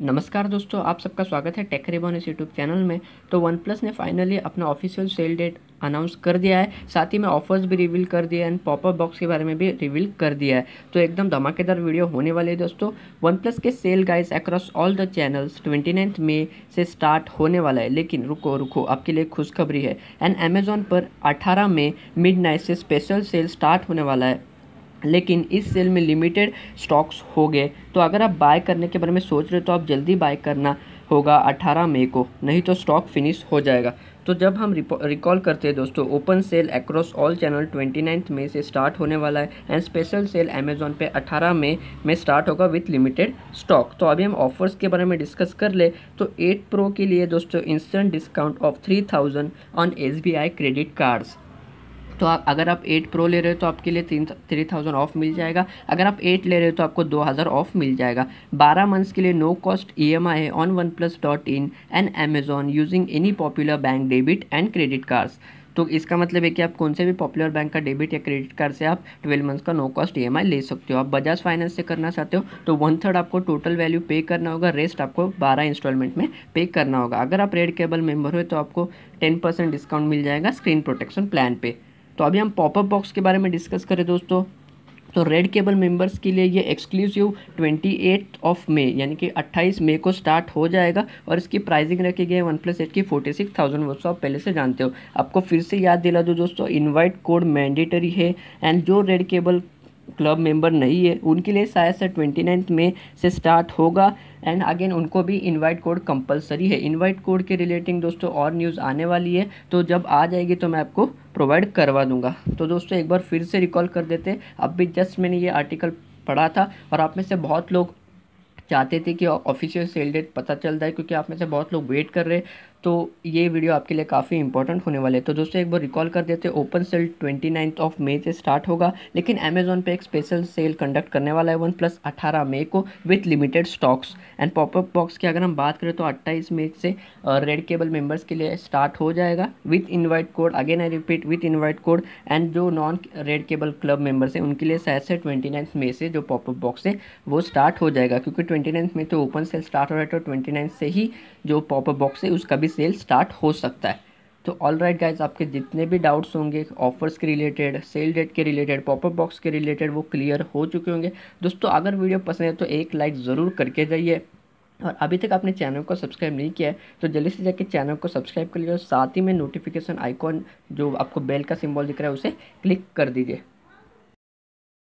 नमस्कार दोस्तों आप सबका स्वागत है टेक रिबॉन इस यूट्यूब चैनल में तो वन प्लस ने फाइनली अपना ऑफिशियल सेल डेट अनाउंस कर दिया है साथ ही में ऑफर्स भी रिवील कर दिए एंड पॉपअप बॉक्स के बारे में भी रिवील कर दिया है तो एकदम धमाकेदार वीडियो होने वाली है दोस्तों वन प्लस के sale guys across all the channels twenty ninth May से स्टार्ट होने वाला है लेकिन रुको रुको आपके लिए खुशखबरी है एंड अमेजोन पर अठारह मे मिड से स्पेशल सेल स्टार्ट होने वाला है लेकिन इस सेल में लिमिटेड स्टॉक्स हो गए तो अगर आप बाय करने के बारे में सोच रहे हो तो आप जल्दी बाय करना होगा 18 मई को नहीं तो स्टॉक फिनिश हो जाएगा तो जब हम रिकॉल करते हैं दोस्तों open sale across all channel ninth May से स्टार्ट होने वाला है एंड स्पेशल सेल अमेजोन पे 18 मई में, में स्टार्ट होगा विथ लिमिटेड स्टॉक तो अभी हम ऑफर्स के बारे में डिस्कस कर ले तो 8 प्रो के लिए दोस्तों instant discount of 3000 on S credit cards तो आप अगर आप एट प्रो ले रहे हो तो आपके लिए तीन थ्री थाउजेंड ऑफ मिल जाएगा अगर आप एट ले रहे हो तो आपको दो हज़ार ऑफ मिल जाएगा बारह मंथ्स के लिए no cost E M I है on one plus dot in and Amazon using any popular bank debit and credit cards तो इसका मतलब है कि आप कौन से भी पॉपुलर बैंक का डेबिट या क्रेडिट कार्ड से आप ट्वेल्व मंथ्स का नो कॉस्ट ई ले सकते हो आप बजाज फाइनेंस से करना चाहते हो तो वन थर्ड आपको टोटल वैल्यू पे करना होगा रेस्ट आपको बारह इंस्टॉलमेंट में पे करना होगा अगर आप रेड केबल मेंबर हो तो आपको टेन परसेंट डिस्काउंट मिल जाएगा स्क्रीन प्रोटेक्शन प्लान पर तो अभी हम पॉपअप बॉक्स के बारे में डिस्कस करें दोस्तों तो रेड केबल मेंबर्स के लिए ये एक्सक्लूसिव एट ऑफ मे यानी कि 28 मई को स्टार्ट हो जाएगा और इसकी प्राइसिंग रखी गई है वन प्लस एट की फोर्टी सिक्स थाउजेंड वो आप पहले से जानते हो आपको फिर से याद दिला दो दोस्तों इनवाइट कोड मैंडेटरी है एंड जो रेड केबल क्लब मेंबर नहीं है उनके लिए शायद से ट्वेंटी नाइन्थ मे से स्टार्ट होगा एंड अगेन उनको भी इनवाइट कोड कंपलसरी है इनवाइट कोड के रिलेटिंग दोस्तों और न्यूज़ आने वाली है तो जब आ जाएगी तो मैं आपको प्रोवाइड करवा दूंगा तो दोस्तों एक बार फिर से रिकॉल कर देते अब भी जस्ट मैंने ये आर्टिकल पढ़ा था और आप में से बहुत लोग चाहते थे कि ऑफिशियल सेल डेट पता चल जाए क्योंकि आप में से बहुत लोग वेट कर रहे तो ये वीडियो आपके लिए काफ़ी इंपॉर्टेंट होने वाले है तो दोस्तों एक बार रिकॉल कर देते हैं open sale twenty ninth of May से स्टार्ट होगा लेकिन अमेजोन पे एक स्पेशल सेल कंडक्ट करने वाला है वन प्लस अठारह मे को with limited stocks and popup box की अगर हम बात करें तो अट्ठाईस मई से रेड केबल मेम्बर्स के लिए स्टार्ट हो जाएगा with invite code again I repeat with invite code and जो non red cable club members हैं उनके लिए शायद से ट्वेंटी नाइन्थ मे से जो पॉपअप बॉक्स है वो स्टार्ट हो जाएगा क्योंकि ट्वेंटी नाइन्थ में तो ओपन सेल स्टार्ट हो रहा है तो ट्वेंटी से ही जो पॉपअप बॉक्स है उसका भी सेल स्टार्ट हो सकता है तो ऑल राइट गाइज आपके जितने भी डाउट्स होंगे ऑफर्स के रिलेटेड सेल डेट के रिलेटेड पॉपअप बॉक्स के रिलेटेड वो क्लियर हो चुके होंगे दोस्तों अगर वीडियो पसंद है तो एक लाइक ज़रूर करके जाइए और अभी तक आपने चैनल को सब्सक्राइब नहीं किया है तो जल्दी से जाके चैनल को सब्सक्राइब कर लीजिए और साथ ही में नोटिफिकेशन आइकॉन जो आपको बेल का सिंबल दिख रहा है उसे क्लिक कर दीजिए